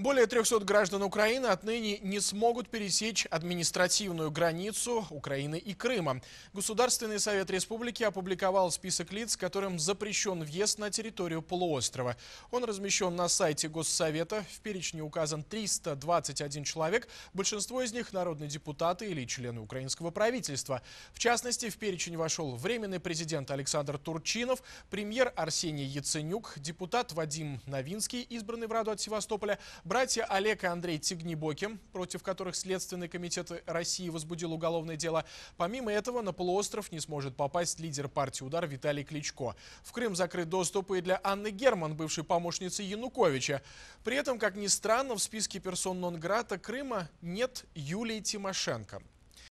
Более 300 граждан Украины отныне не смогут пересечь административную границу Украины и Крыма. Государственный совет республики опубликовал список лиц, которым запрещен въезд на территорию полуострова. Он размещен на сайте Госсовета. В перечне указан 321 человек. Большинство из них – народные депутаты или члены украинского правительства. В частности, в перечень вошел временный президент Александр Турчинов, премьер Арсений Яценюк, депутат Вадим Новинский, избранный в Раду от Севастополя, Братья Олег и Андрей Тигнибоки, против которых Следственный комитет России возбудил уголовное дело. Помимо этого, на полуостров не сможет попасть лидер партии «Удар» Виталий Кличко. В Крым закрыт доступ и для Анны Герман, бывшей помощницы Януковича. При этом, как ни странно, в списке персон Нонграта Крыма нет Юлии Тимошенко.